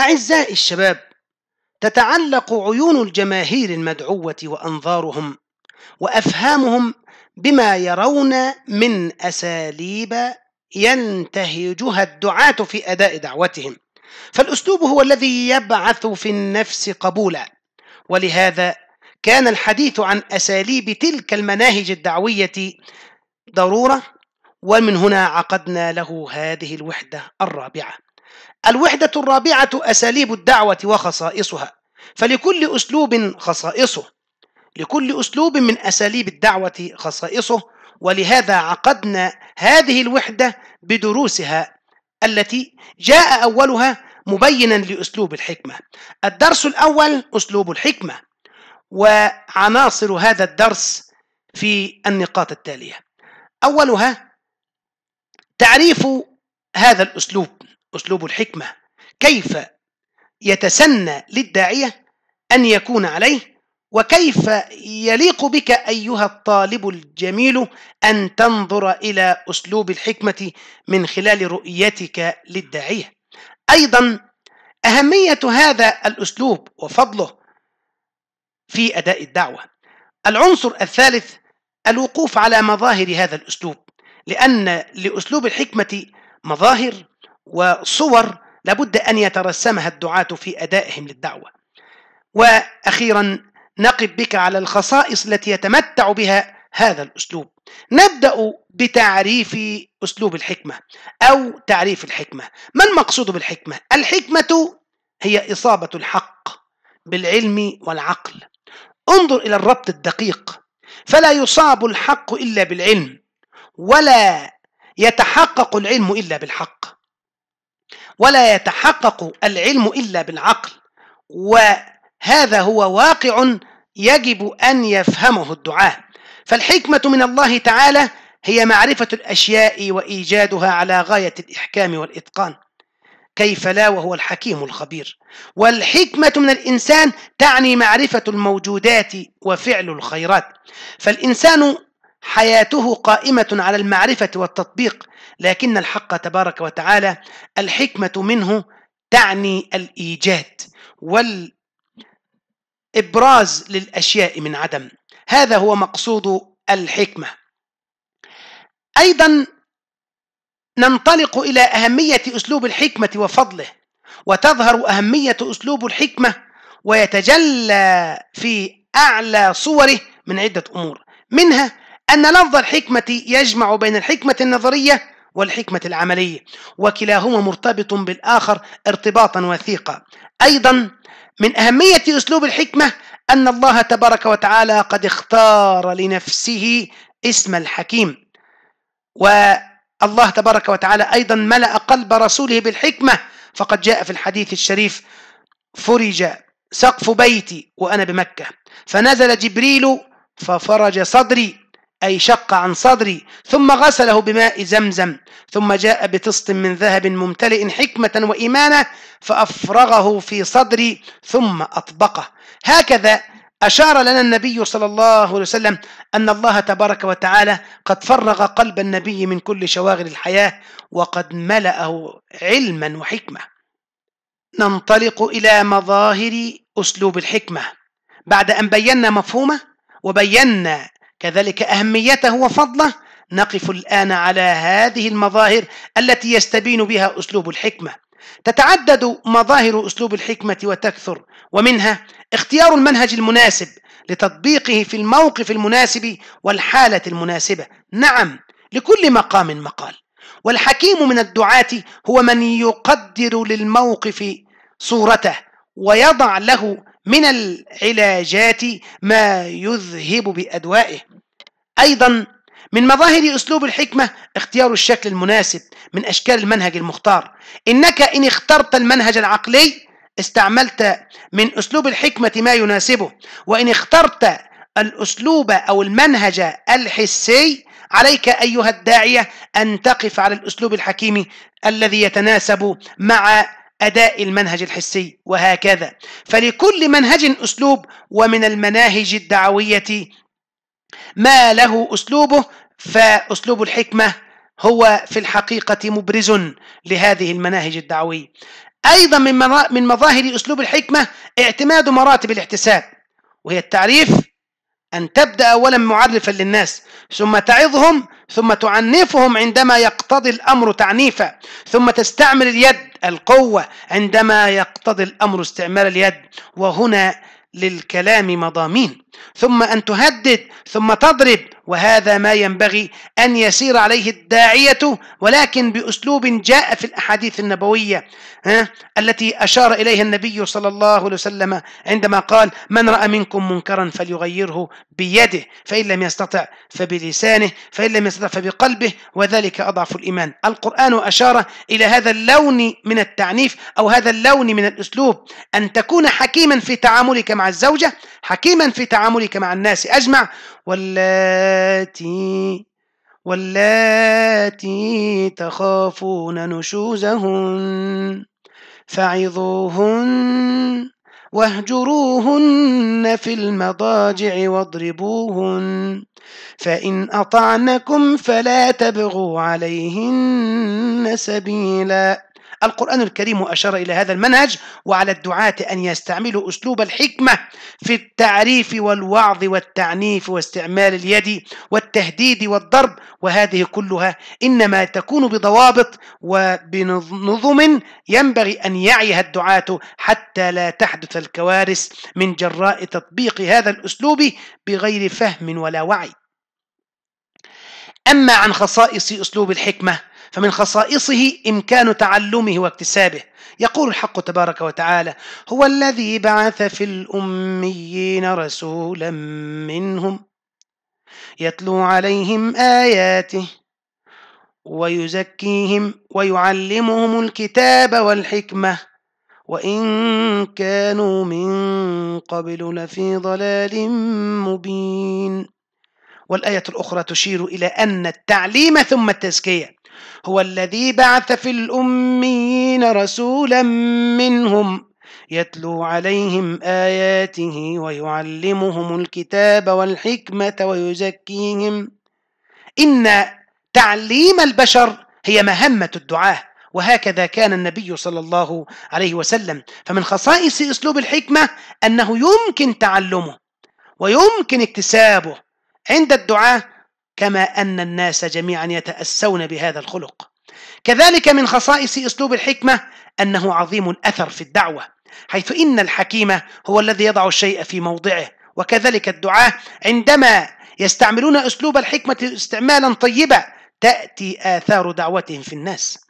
أعزائي الشباب تتعلق عيون الجماهير المدعوة وأنظارهم وأفهامهم بما يرون من أساليب ينتهجها الدعاة في أداء دعوتهم فالأسلوب هو الذي يبعث في النفس قبولا ولهذا كان الحديث عن أساليب تلك المناهج الدعوية ضرورة ومن هنا عقدنا له هذه الوحدة الرابعة الوحدة الرابعة أساليب الدعوة وخصائصها فلكل أسلوب خصائصه لكل أسلوب من أساليب الدعوة خصائصه ولهذا عقدنا هذه الوحدة بدروسها التي جاء أولها مبينا لأسلوب الحكمة الدرس الأول أسلوب الحكمة وعناصر هذا الدرس في النقاط التالية أولها تعريف هذا الأسلوب أسلوب الحكمة كيف يتسنى للداعية أن يكون عليه وكيف يليق بك أيها الطالب الجميل أن تنظر إلى أسلوب الحكمة من خلال رؤيتك للداعية أيضا أهمية هذا الأسلوب وفضله في أداء الدعوة العنصر الثالث الوقوف على مظاهر هذا الأسلوب لأن لأسلوب الحكمة مظاهر وصور لابد أن يترسمها الدعاة في أدائهم للدعوة وأخيرا نقف بك على الخصائص التي يتمتع بها هذا الأسلوب نبدأ بتعريف أسلوب الحكمة أو تعريف الحكمة ما المقصود بالحكمة؟ الحكمة هي إصابة الحق بالعلم والعقل انظر إلى الربط الدقيق فلا يصاب الحق إلا بالعلم ولا يتحقق العلم إلا بالحق ولا يتحقق العلم إلا بالعقل وهذا هو واقع يجب أن يفهمه الدعاء فالحكمة من الله تعالى هي معرفة الأشياء وإيجادها على غاية الإحكام والإتقان كيف لا وهو الحكيم الخبير والحكمة من الإنسان تعني معرفة الموجودات وفعل الخيرات فالإنسان حياته قائمة على المعرفة والتطبيق لكن الحق تبارك وتعالى الحكمة منه تعني الإيجاد والإبراز للأشياء من عدم هذا هو مقصود الحكمة أيضا ننطلق إلى أهمية أسلوب الحكمة وفضله وتظهر أهمية أسلوب الحكمة ويتجلى في أعلى صوره من عدة أمور منها أن لفظ الحكمة يجمع بين الحكمة النظرية والحكمة العملية وكلاهما مرتبط بالآخر ارتباطا وثيقا أيضا من أهمية أسلوب الحكمة أن الله تبارك وتعالى قد اختار لنفسه اسم الحكيم والله تبارك وتعالى أيضا ملأ قلب رسوله بالحكمة فقد جاء في الحديث الشريف فرج سقف بيتي وأنا بمكة فنزل جبريل ففرج صدري أي شق عن صدري ثم غسله بماء زمزم ثم جاء بطست من ذهب ممتلئ حكمة وإيمانة فأفرغه في صدري ثم أطبقه هكذا أشار لنا النبي صلى الله عليه وسلم أن الله تبارك وتعالى قد فرغ قلب النبي من كل شواغل الحياة وقد ملأه علما وحكمة ننطلق إلى مظاهر أسلوب الحكمة بعد أن بينا مفهومه وبينا كذلك أهميته وفضله نقف الآن على هذه المظاهر التي يستبين بها أسلوب الحكمة تتعدد مظاهر أسلوب الحكمة وتكثر ومنها اختيار المنهج المناسب لتطبيقه في الموقف المناسب والحالة المناسبة نعم لكل مقام مقال والحكيم من الدعاة هو من يقدر للموقف صورته ويضع له من العلاجات ما يذهب بأدوائه أيضا من مظاهر أسلوب الحكمة اختيار الشكل المناسب من أشكال المنهج المختار إنك إن اخترت المنهج العقلي استعملت من أسلوب الحكمة ما يناسبه وإن اخترت الأسلوب أو المنهج الحسي عليك أيها الداعية أن تقف على الأسلوب الحكيم الذي يتناسب مع أداء المنهج الحسي وهكذا فلكل منهج أسلوب ومن المناهج الدعوية ما له أسلوبه فأسلوب الحكمة هو في الحقيقة مبرز لهذه المناهج الدعوية أيضا من من مظاهر أسلوب الحكمة اعتماد مراتب الاحتساب وهي التعريف أن تبدأ أولا معرفا للناس ثم تعظهم ثم تعنفهم عندما يقتضي الأمر تعنيفا ثم تستعمل اليد القوة عندما يقتضي الأمر استعمال اليد وهنا للكلام مضامين ثم أن تهدد ثم تضرب وهذا ما ينبغي أن يسير عليه الداعية ولكن بأسلوب جاء في الأحاديث النبوية التي أشار إليها النبي صلى الله عليه وسلم عندما قال من رأى منكم منكرا فليغيره بيده فإن لم يستطع فبلسانه فإن لم يستطع فبقلبه وذلك أضعف الإيمان القرآن أشار إلى هذا اللون من التعنيف أو هذا اللون من الأسلوب أن تكون حكيما في تعاملك مع الزوجة حكيما في تعاملك مع الناس أجمع واللاتي واللاتي تخافون نشوزهن فعظوهن واهجروهن في المضاجع واضربوهن فإن أطعنكم فلا تبغوا عليهن سبيلاً القرآن الكريم أشار إلى هذا المنهج وعلى الدعاة أن يستعملوا أسلوب الحكمة في التعريف والوعظ والتعنيف واستعمال اليد والتهديد والضرب وهذه كلها إنما تكون بضوابط وبنظم ينبغي أن يعيها الدعاة حتى لا تحدث الكوارث من جراء تطبيق هذا الأسلوب بغير فهم ولا وعي أما عن خصائص أسلوب الحكمة فمن خصائصه إمكان تعلمه واكتسابه يقول الحق تبارك وتعالى هو الذي بعث في الأميين رسولا منهم يتلو عليهم آياته ويزكيهم ويعلمهم الكتاب والحكمة وإن كانوا من قبل لفي ضلال مبين والآية الأخرى تشير إلى أن التعليم ثم التزكية هو الذي بعث في الأميين رسولا منهم يتلو عليهم آياته ويعلمهم الكتاب والحكمة ويزكيهم إن تعليم البشر هي مهمة الدعاه وهكذا كان النبي صلى الله عليه وسلم فمن خصائص اسلوب الحكمه انه يمكن تعلمه ويمكن اكتسابه عند الدعاه كما أن الناس جميعا يتأسون بهذا الخلق كذلك من خصائص أسلوب الحكمة أنه عظيم الأثر في الدعوة حيث إن الحكيم هو الذي يضع الشيء في موضعه وكذلك الدعاة عندما يستعملون أسلوب الحكمة استعمالا طيبا تأتي آثار دعوتهم في الناس